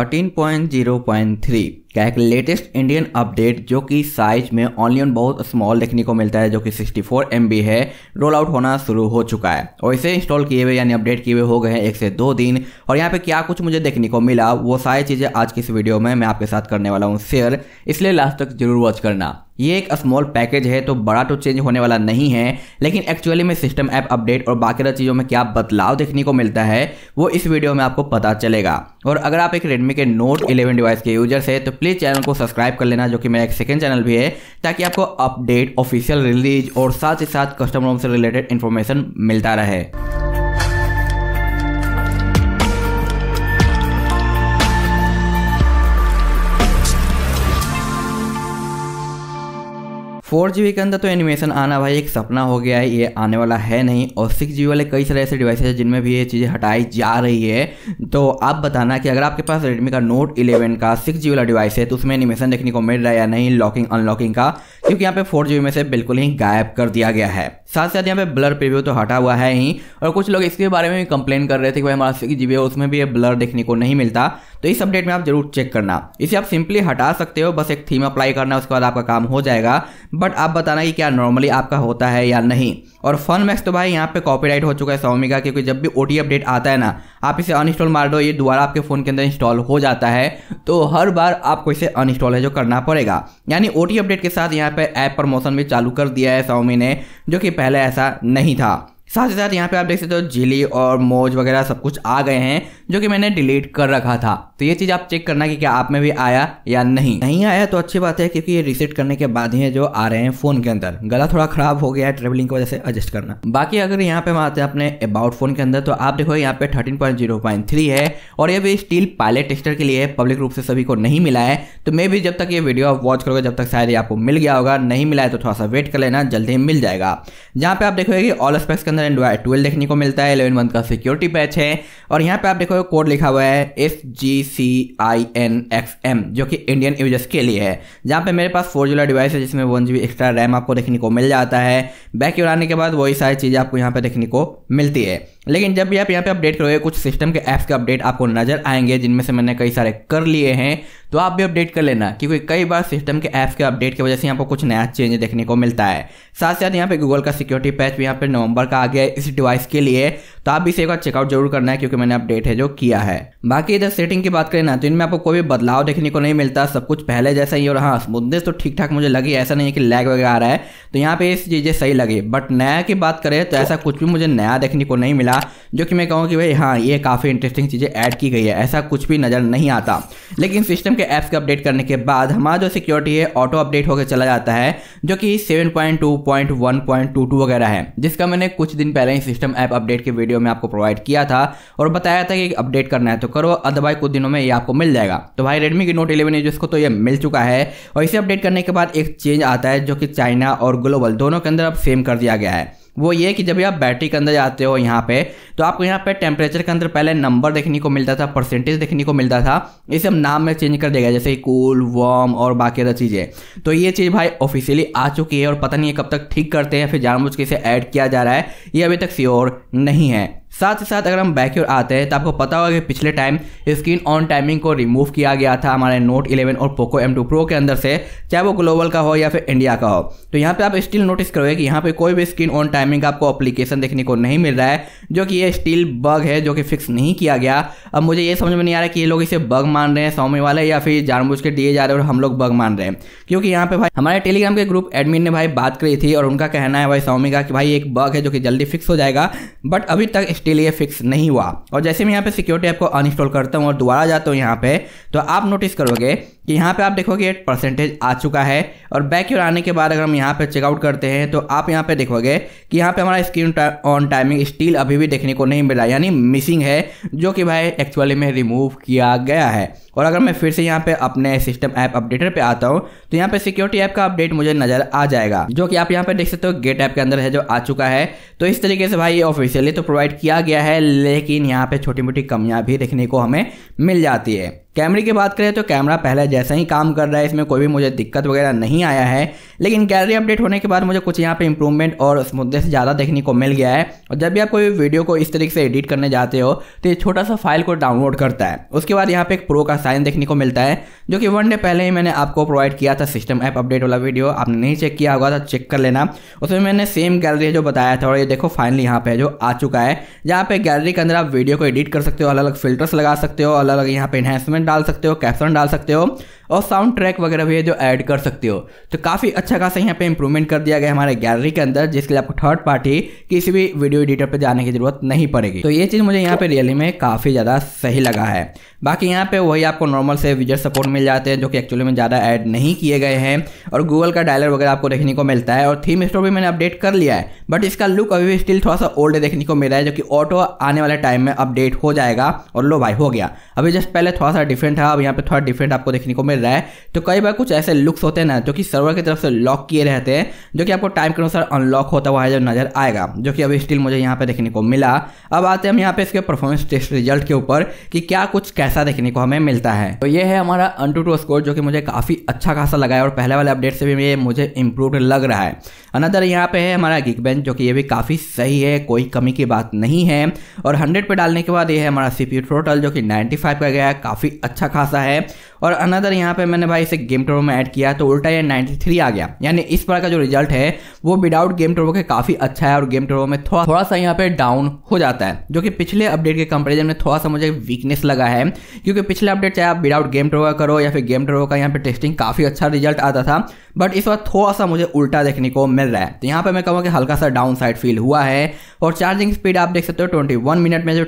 13.0.3 क्या एक latest Indian update जो कि साइज में ऑनलियन बहुत स्मॉल देखने को मिलता है जो कि 64 फोर है रोल आउट होना शुरू हो चुका है और इसे इंस्टॉल किए हुए यानी अपडेट किए हुए हो गए हैं एक से दो दिन और यहाँ पे क्या कुछ मुझे देखने को मिला वो सारी चीज़ें आज की इस वीडियो में मैं आपके साथ करने वाला हूँ शेयर इसलिए लास्ट तक जरूर वॉच करना ये एक स्मॉल पैकेज है तो बड़ा तो चेंज होने वाला नहीं है लेकिन एक्चुअली में सिस्टम ऐप अपडेट और बाकी चीज़ों में क्या बदलाव देखने को मिलता है वो इस वीडियो में आपको पता चलेगा और अगर आप एक रेडमी के नोट 11 डिवाइस के यूजर्स हैं तो प्लीज़ चैनल को सब्सक्राइब कर लेना जो कि मेरा एक सेकेंड चैनल भी है ताकि आपको अपडेट ऑफिशियल रिलीज और साथ ही साथ कस्टमरों रोम से रिलेटेड इन्फॉर्मेशन मिलता रहे फोर जी के अंदर तो एनिमेशन आना भाई एक सपना हो गया है ये आने वाला है नहीं और सिक्स जी वाले कई सारे ऐसे डिवाइसेज हैं जिनमें भी ये चीज़ें हटाई जा रही है तो आप बताना कि अगर आपके पास रेडमी का नोट इलेवन का सिक्स जी वाला डिवाइस है तो उसमें एनिमेशन देखने को मिल रहा है या नहीं लॉकिंग अनलॉकिंग का क्योंकि यहाँ पे फोर में से बिल्कुल ही गायब कर दिया गया है साथ साथ यहाँ पे ब्लर प्रीव्यू तो हटा हुआ है ही और कुछ लोग इसके बारे में भी कंप्लेन कर रहे थे कि भाई हमारा सिक्स है उसमें भी ये ब्लर देखने को नहीं मिलता तो इस अपडेट में आप जरूर चेक करना इसे आप सिंपली हटा सकते हो बस एक थीम अप्लाई करना उसके बाद आपका काम हो जाएगा बट आप बताना कि क्या नॉर्मली आपका होता है या नहीं और फन मैक्स तो भाई यहाँ पे कॉपीराइट हो चुका है सोमी का क्योंकि जब भी ओटी अपडेट आता है ना आप इसे अनइंस्टॉल मार दो ये दोबारा आपके फ़ोन के अंदर इंस्टॉल हो जाता है तो हर बार आपको इसे अनइंस्टॉल है जो करना पड़ेगा यानी ओटी अपडेट के साथ यहाँ पे पे ऐप प्रमोशन भी चालू कर दिया है स्वामी ने जो कि पहले ऐसा नहीं था साथ ही साथ यहाँ पे आप देख सकते हो जिली और मोज वगैरह सब कुछ आ गए हैं जो कि मैंने डिलीट कर रखा था तो ये चीज़ आप चेक करना कि क्या आप में भी आया या नहीं नहीं आया तो अच्छी बात है क्योंकि ये रिसेट करने के बाद ही जो आ रहे हैं फोन के अंदर गला थोड़ा खराब हो गया है ट्रेवलिंग की वजह से एडजस्ट करना बाकी अगर यहाँ पे हम आते हैं अपने अबाउट फोन के अंदर तो आप देखो यहाँ पे thirteen point zero point three है और ये भी स्टील पायलट टेस्टर के लिए पब्लिक रूप से सभी को नहीं मिला है तो मे भी जब तक ये वीडियो आप वॉच करोगे जब तक शायद ये आपको मिल गया होगा नहीं मिला है तो थोड़ा सा वेट कर लेना जल्दी ही मिल जाएगा जहाँ पे आप देखोगे कि ऑल स्पेक्स के अंदर एंड्रॉइड ट्वेल्व देखने को मिलता है इलेवन मंथ का सिक्योरिटी पैच है और यहाँ पे आप देखोगे कोड लिखा हुआ है S G C I N X M जो कि इंडियन यूजर्स के लिए है जहाँ पे मेरे पास फोर जुला डिवाइस है जिसमें वन जी एक्स्ट्रा रैम आपको देखने को मिल जाता है बैक उड़ाने के बाद वही सारी चीज़ें आपको यहाँ पर देखने को मिलती है लेकिन जब भी आप यहाँ पे अपडेट करोगे कुछ सिस्टम के ऐप्स के अपडेट आपको नजर आएंगे जिनमें से मैंने कई सारे कर लिए हैं तो आप भी अपडेट कर लेना क्योंकि कई बार सिस्टम के ऐप्स के अपडेट की वजह से आपको कुछ नया चेंज देखने को मिलता है साथ साथ यहाँ पे गूगल का सिक्योरिटी पैच भी यहाँ पे नवंबर का आ गया है इस डिवाइस के लिए तो आप भी इसे एक बार चेकआउट जरूर करना है क्योंकि मैंने अपडेट है जो किया है बाकी इधर सेटिंग की बात करें ना तो इनमें आपको कोई भी बदलाव देखने को नहीं मिलता सब कुछ पहले जैसा ही और हाँ स्मूथनेस तो ठीक ठाक मुझे लगी ऐसा नहीं है कि लैग वगैरह आ रहा है तो यहाँ पे ये चीज़ें सही लगी बट नया की बात करें तो ऐसा कुछ भी मुझे नया देखने को नहीं मिला मिला जो कि मैं कहूँ कि भाई हाँ ये काफ़ी इंटरेस्टिंग चीज़ें ऐड की गई है ऐसा कुछ भी नज़र नहीं आता लेकिन सिस्टम के ऐप्स को अपडेट करने के बाद हमारा जो सिक्योरिटी है ऑटो अपडेट होकर चला जाता है जो कि 7.2.1.22 वगैरह है जिसका मैंने कुछ दिन पहले ही सिस्टम ऐप अपडेट के वीडियो में आपको प्रोवाइड किया था और बताया था कि अपडेट करना है तो करो अदरवाइज कुछ दिनों में ये आपको मिल जाएगा तो भाई रेडमी की नोट इलेवन है जिसको तो ये मिल चुका है और इसे अपडेट करने के बाद एक चेंज आता है जो कि चाइना और ग्लोबल दोनों के अंदर अब सेम कर दिया गया है वो ये कि जब आप बैटरी के अंदर जाते हो यहाँ पे तो आपको यहाँ पे टेम्परेचर के अंदर पहले नंबर देखने को मिलता था परसेंटेज देखने को मिलता था इसे हम नाम में चेंज कर देगा जैसे कूल वार्म और बाकी अदर चीज़ें तो ये चीज़ भाई ऑफिशियली आ चुकी है और पता नहीं है कब तक ठीक करते हैं फिर जानबूझ के इसे ऐड किया जा रहा है ये अभी तक श्योर नहीं है साथ ही साथ अगर हम बैक ओर आते हैं तो आपको पता होगा कि पिछले टाइम स्क्रीन ऑन टाइमिंग को रिमूव किया गया था हमारे नोट 11 और पोको M2 Pro के अंदर से चाहे वो ग्लोबल का हो या फिर इंडिया का हो तो यहाँ पे आप स्टिल नोटिस करोगे कि यहाँ पे कोई भी स्क्रीन ऑन टाइमिंग का आपको अप्लीकेशन देखने को नहीं मिल रहा है जो कि ये स्टिल बग है जो कि फिक्स नहीं किया गया अब मुझे ये समझ में नहीं आ रहा कि ये लोग इसे बग मान रहे हैं सौम्य वाले या फिर जानबूझ के दिए जा रहे हैं और हम लोग बग मान रहे हैं क्योंकि यहाँ पे भाई हमारे टेलीग्राम के ग्रुप एडमिन ने भाई बात करी थी और उनका कहना है भाई सौमी का कि भाई एक बग है जो कि जल्दी फिक्स हो जाएगा बट अभी तक इसके लिए फिक्स नहीं हुआ और जैसे मैं यहाँ पे सिक्योरिटी ऐप को अनइंस्टॉल करता हूँ और दोबारा जाता हूँ यहाँ पे तो आप नोटिस करोगे कि यहाँ पे आप देखोगे एट परसेंटेज आ चुका है और बैक यूर आने के बाद अगर हम यहाँ पे चेकआउट करते हैं तो आप यहाँ पे देखोगे कि यहाँ पे हमारा स्क्रीन ऑन टाइमिंग स्टील अभी भी देखने को नहीं मिला यानी मिसिंग है जो कि भाई एक्चुअली में रिमूव किया गया है और अगर मैं फिर से यहाँ पे अपने सिस्टम ऐप अपडेटर पे आता हूँ तो यहाँ पे सिक्योरिटी ऐप का अपडेट मुझे नजर आ जाएगा जो कि आप यहाँ पे देख सकते हो गेट ऐप के अंदर है जो आ चुका है तो इस तरीके से भाई ये ऑफिशियली तो प्रोवाइड किया गया है लेकिन यहाँ पे छोटी मोटी कमियाँ भी देखने को हमें मिल जाती है कैमरे की बात करें तो कैमरा पहले जैसा ही काम कर रहा है इसमें कोई भी मुझे दिक्कत वगैरह नहीं आया है लेकिन गैलरी अपडेट होने के बाद मुझे कुछ यहाँ पे इंप्रूवमेंट और उस मुद्दे से ज़्यादा देखने को मिल गया है और जब भी आप कोई वीडियो को इस तरीके से एडिट करने जाते हो तो ये छोटा सा फाइल को डाउनलोड करता है उसके बाद यहाँ पे एक प्रो का साइन देखने को मिलता है जो कि वन डे पहले ही मैंने आपको प्रोवाइड किया था सिस्टम ऐप अपडेट वाला वीडियो आपने नहीं चेक किया होगा तो चेक कर लेना उसमें मैंने सेम गैलरी जो बताया था और ये देखो फाइनली यहाँ पे जो आ चुका है जहाँ पे गैलरी के अंदर आप वीडियो को एडिट कर सकते हो अलग अलग फिल्टर्स लगा सकते हो अलग अलग यहाँ पे इन्हेंसमेंट डाल सकते हो कैप्शन डाल सकते हो और साउंड ट्रैक वगैरह भी है जो ऐड कर सकते हो तो काफ़ी अच्छा खासा यहाँ पे इंप्रूवमेंट कर दिया गया हमारे गैलरी के अंदर जिसके लिए आपको थर्ड पार्टी किसी भी वीडियो एडिटर पर जाने की जरूरत नहीं पड़ेगी तो ये चीज़ मुझे यहाँ पर रियली में काफ़ी ज़्यादा सही लगा है बाकी यहाँ पे वही आपको नॉर्मल से विजर सपोर्ट मिल जाते हैं जो कि एक्चुअली में ज़्यादा ऐड नहीं किए गए हैं और गूगल का डायलर वगैरह आपको देखने को मिलता है और थीम स्टोर भी मैंने अपडेट कर लिया है बट इसका लुक अभी भी स्टिल थोड़ा सा ओल्ड देखने को मिला है जो कि ऑटो आने वाले टाइम में अपडेट हो जाएगा और लो भाई हो गया अभी जस्ट पहले थोड़ा सा डिफरेंट था अब यहाँ पे थोड़ा डिफरेंट आपको देखने को मिल रहा है तो कई बार कुछ ऐसे लुक्स होते हैं ना जो कि सर्वर की तरफ से लॉक किए रहते हैं जो कि आपको टाइम के अनुसार अनलॉक होता हुआ जो नजर आएगा जो कि अभी स्टिल मुझे यहाँ पे देखने को मिला अब आते हैं हम यहाँ पे इसके परफॉर्मेंस टेस्ट रिजल्ट के ऊपर कि क्या कुछ कैसा देखने को हमें मिलता है तो ये है हमारा अंटू टू स्कोर जो कि मुझे काफ़ी अच्छा खासा लगा है और पहले वाले अपडेट से भी ये मुझे इंप्रूव लग रहा है अनदर यहाँ पे है हमारा गिग बेंच जो कि ये भी काफ़ी सही है कोई कमी की बात नहीं है और हंड्रेड पे डालने के बाद ये है हमारा सीपी टोटल जो कि नाइन्टी का गया काफ़ी अच्छा खासा है और अनदर यहाँ यहाँ पे मैंने भाई इसे गेम ट्रोवो में ऐड किया तो उल्टा ये 93 आ गया यानी इस बार का जो रिजल्ट है वो विदाउट गेम ट्रोवो के काफ़ी अच्छा है और गेम ट्रोवो में थोड़ा थोड़ा सा यहाँ पे डाउन हो जाता है जो कि पिछले अपडेट के कंपेरिजन में थोड़ा सा मुझे वीकनेस लगा है क्योंकि पिछले अपडेट चाहे आप विदाउट गेम ट्रोवो करो या फिर गेम ट्रोवो का यहाँ पे टेस्टिंग काफ़ी अच्छा रिजल्ट आता था बट इस बार थोड़ा सा मुझे उल्टा देखने को मिल रहा है तो यहाँ पर मैं कहूँगा कि हल्का सा डाउन साइड फील हुआ है और चार्जिंग स्पीड आप देख सकते हो ट्वेंटी मिनट में जो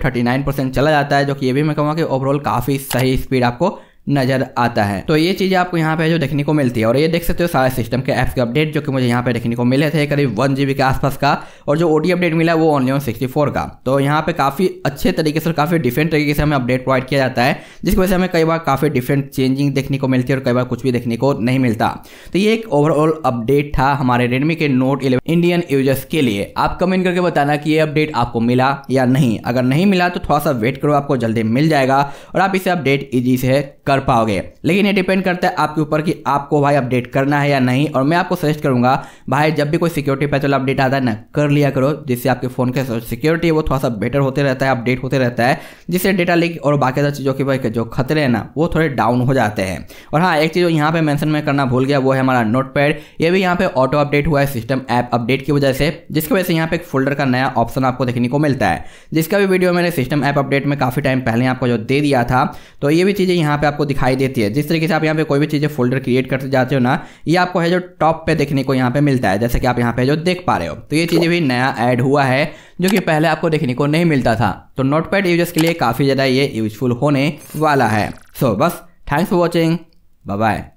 परसेंट चला जाता है जो कि ये भी मैं कहूँगा कि ओवरऑल काफ़ी सही स्पीड आपको नज़र आता है तो ये चीज़ आपको यहाँ पे जो देखने को मिलती है और ये देख सकते हो सारे सिस्टम के ऐप्स के अपडेट जो कि मुझे यहाँ पे देखने को मिले थे करीब वन जी के आसपास का और जो ओ अपडेट मिला वो ओनली सिक्सटी सिक्सटी का तो यहाँ पे काफ़ी अच्छे तरीके से काफ़ी डिफरेंट तरीके से हमें अपडेट प्रोवाइड किया जाता है जिसकी वजह से हमें कई बार काफ़ी डिफरेंट चेंजिंग देखने को मिलती है और कई बार कुछ भी देखने को नहीं मिलता तो ये एक ओवरऑल अपडेट था हमारे रेडमी के नोट इलेवन इंडियन यूजर्स के लिए आप कमेंट करके बताना कि ये अपडेट आपको मिला या नहीं अगर नहीं मिला तो थोड़ा सा वेट करो आपको जल्दी मिल जाएगा और आप इसे अपडेट ईजी से कर कर पाओगे लेकिन ये डिपेंड करता है आपके ऊपर कि आपको भाई अपडेट करना है या नहीं और मैं आपको सजेस्ट करूंगा भाई जब भी कोई सिक्योरिटी पैच वाला अपडेट आता है ना कर लिया करो जिससे आपके फ़ोन के सिक्योरिटी वो थोड़ा सा बेटर होते रहता है अपडेट होते रहता है जिससे डेटा लीक और बाकी चीज़ों के भाई जो खतरे हैं ना वो थोड़े डाउन हो जाते हैं और हाँ एक चीज़ यहाँ पर मैंसन में करना भूल गया वो है हमारा नोट पैड ये भी यहाँ पर ऑटो अपडेट हुआ है सिस्टम ऐप अपडेट की वजह से जिसकी वजह से यहाँ पे एक फोल्डर का नया ऑप्शन आपको देखने को मिलता है जिसका भी वीडियो मैंने सिस्टम ऐप अपडेट में काफ़ी टाइम पहले आपको जो दे दिया था तो ये भी चीज़ें यहाँ पर आपको आपको दिखाई देती है जिस तरीके से आप यहाँ पे कोई भी चीज़ें फोल्डर क्रिएट करते जाते हो ना ये आपको है जो टॉप पे देखने को यहाँ पे मिलता है जैसे कि आप यहाँ पे जो देख पा रहे हो तो ये चीज़ें भी नया ऐड हुआ है जो कि पहले आपको देखने को नहीं मिलता था तो नोट पैड यूजर्स के लिए काफ़ी ज़्यादा ये यूजफुल होने वाला है सो so, बस थैंक्स फॉर वॉचिंग बाय